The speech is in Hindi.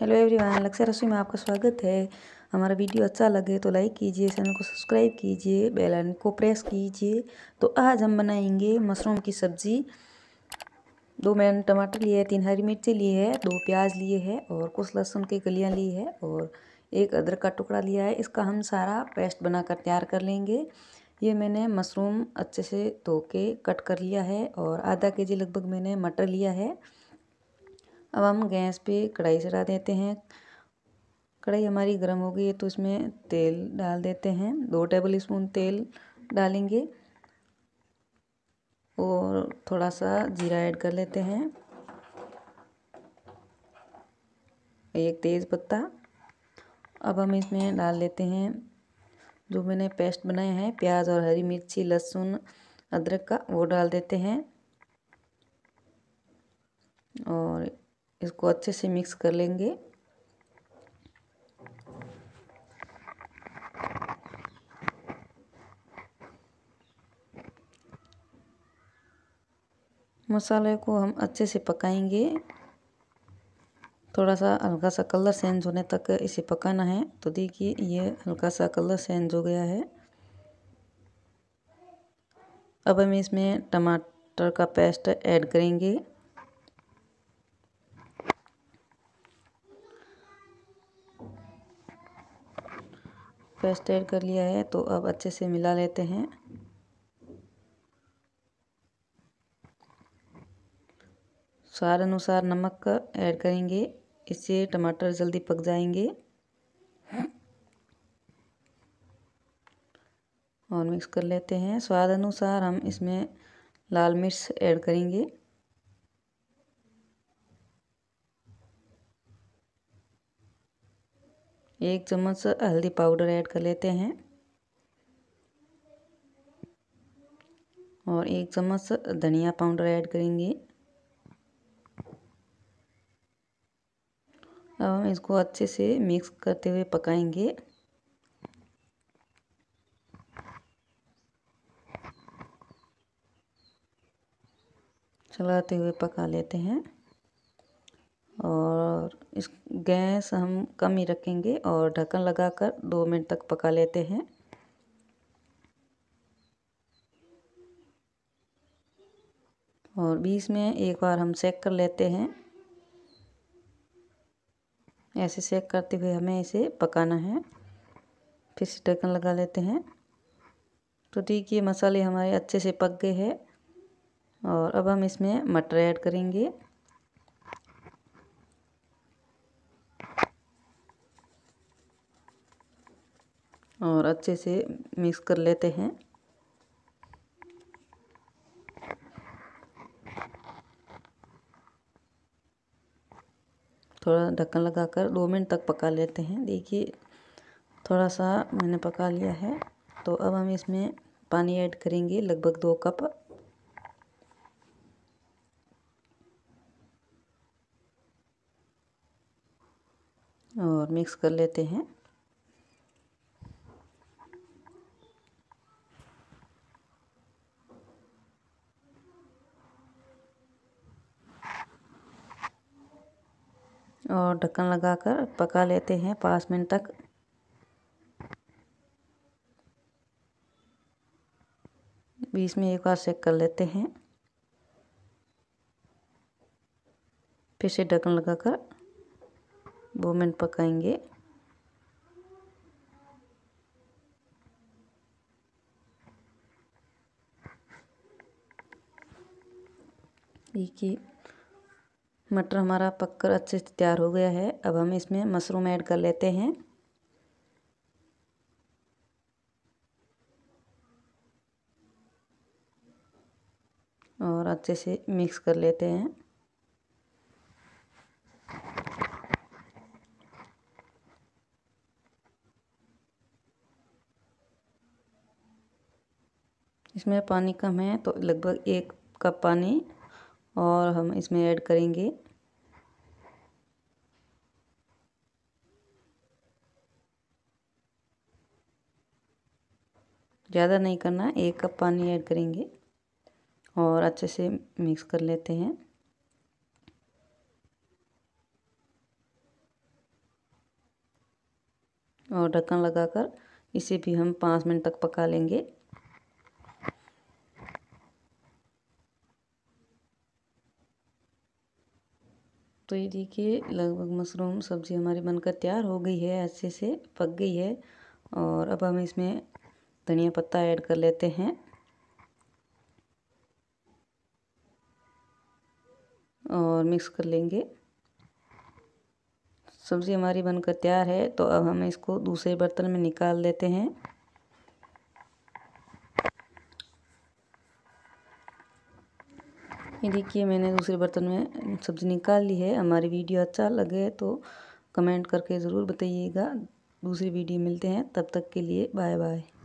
हेलो एवरीवन लक्ष्य रसोई में आपका स्वागत है हमारा वीडियो अच्छा लगे तो लाइक कीजिए चैनल को सब्सक्राइब कीजिए बेल आइकन को प्रेस कीजिए तो आज हम बनाएंगे मशरूम की सब्ज़ी दो मैंने टमाटर लिए है तीन हरी मिर्ची ली है दो प्याज लिए है और कुछ लहसुन की कलियाँ ली है और एक अदरक का टुकड़ा लिया है इसका हम सारा पेस्ट बनाकर तैयार कर लेंगे ये मैंने मशरूम अच्छे से धो के कट कर लिया है और आधा के जी लगभग मैंने मटर लिया है अब हम गैस पे कढ़ाई चढ़ा देते हैं कढ़ाई हमारी गर्म हो गई है तो उसमें तेल डाल देते हैं दो टेबल स्पून तेल डालेंगे और थोड़ा सा जीरा ऐड कर लेते हैं एक तेज़ पत्ता अब हम इसमें डाल लेते हैं जो मैंने पेस्ट बनाया है प्याज और हरी मिर्ची लहसुन अदरक का वो डाल देते हैं और इसको अच्छे से मिक्स कर लेंगे मसाले को हम अच्छे से पकाएंगे थोड़ा सा हल्का सा कलर चेंज होने तक इसे पकाना है तो देखिए ये हल्का सा कलर चेंज हो गया है अब हम इसमें टमाटर का पेस्ट ऐड करेंगे पेस्ट स्टेयर कर लिया है तो अब अच्छे से मिला लेते हैं स्वाद अनुसार नमक ऐड करेंगे इससे टमाटर जल्दी पक जाएंगे और मिक्स कर लेते हैं स्वाद अनुसार हम इसमें लाल मिर्च ऐड करेंगे एक चम्मच हल्दी पाउडर ऐड कर लेते हैं और एक चम्मच धनिया पाउडर ऐड करेंगे अब हम इसको अच्छे से मिक्स करते हुए पकाएंगे चलाते हुए पका लेते हैं और और इस गैस हम कम ही रखेंगे और ढक्कन लगाकर दो मिनट तक पका लेते हैं और बीच में एक बार हम सेक कर लेते हैं ऐसे सेक करते हुए हमें इसे पकाना है फिर से ढक्कन लगा लेते हैं तो ठीक मसाले हमारे अच्छे से पक गए हैं और अब हम इसमें मटर ऐड करेंगे और अच्छे से मिक्स कर लेते हैं थोड़ा ढक्कन लगाकर दो मिनट तक पका लेते हैं देखिए थोड़ा सा मैंने पका लिया है तो अब हम इसमें पानी ऐड करेंगे लगभग दो कप और मिक्स कर लेते हैं और ढक्कन लगाकर पका लेते हैं पाँच मिनट तक बीच में एक बार चेक कर लेते हैं फिर से ढक्कन लगाकर दो मिनट पकाएंगे देखिए मटर हमारा पककर अच्छे से तैयार हो गया है अब हम इसमें मशरूम ऐड कर लेते हैं और अच्छे से मिक्स कर लेते हैं इसमें पानी कम है तो लगभग एक कप पानी और हम इसमें ऐड करेंगे ज़्यादा नहीं करना एक कप पानी ऐड करेंगे और अच्छे से मिक्स कर लेते हैं और ढक्कन लगाकर इसे भी हम पाँच मिनट तक पका लेंगे तो ये देखिए लगभग मशरूम सब्ज़ी हमारी बनकर तैयार हो गई है अच्छे से पक गई है और अब हम इसमें धनिया पत्ता ऐड कर लेते हैं और मिक्स कर लेंगे सब्ज़ी हमारी बनकर तैयार है तो अब हम इसको दूसरे बर्तन में निकाल लेते हैं ये देखिए मैंने दूसरे बर्तन में सब्ज़ी निकाल ली है हमारी वीडियो अच्छा लगे तो कमेंट करके ज़रूर बताइएगा दूसरी वीडियो मिलते हैं तब तक के लिए बाय बाय